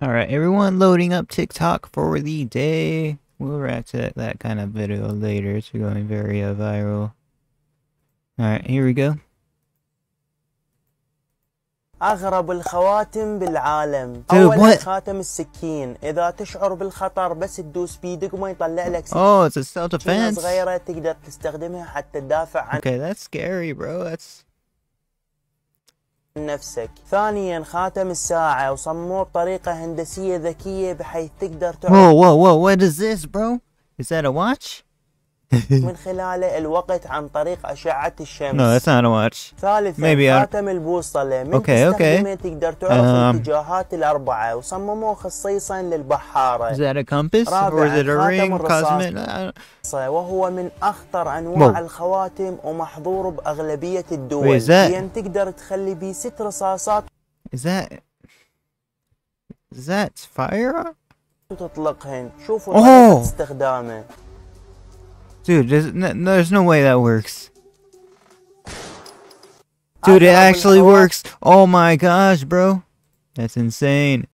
All right, everyone loading up TikTok for the day. We'll react to that kind of video later. It's going very uh, viral. All right, here we go. أغرب الخواتم بالعالم أول خاتم السكين إذا تشعر بالخطر بس تدوس بيدك وما يطلع لك سكين Oh, it's a self defense. صغيرة تقدر تستخدمها حتى تدافع عن Okay, that's scary, bro. That's نفسك ثانيا خاتم الساعة وصموه بطريقة هندسية ذكية بحيث تقدر تعرف Whoa, whoa, whoa, what is this, bro? Is that a watch? من خلال الوقت عن طريق أشعة الشمس. No, that's ثالثا خاتم البوصلة من okay, okay. تقدر تعرف um, الاتجاهات آه. الأربعة وصمموه خصيصا للبحارة. Is that a compass or is it a ring? خاتم Cosmic? وهو من أخطر أنواع Whoa. الخواتم ومحظور بأغلبية الدول. Wait, that... يعني تقدر تخلي بيه ست رصاصات. Is that is that fire? تطلقهن شوفوا طريقة استخدامه. Dude, there's no, there's no way that works. Dude, it actually works. Oh my gosh, bro. That's insane.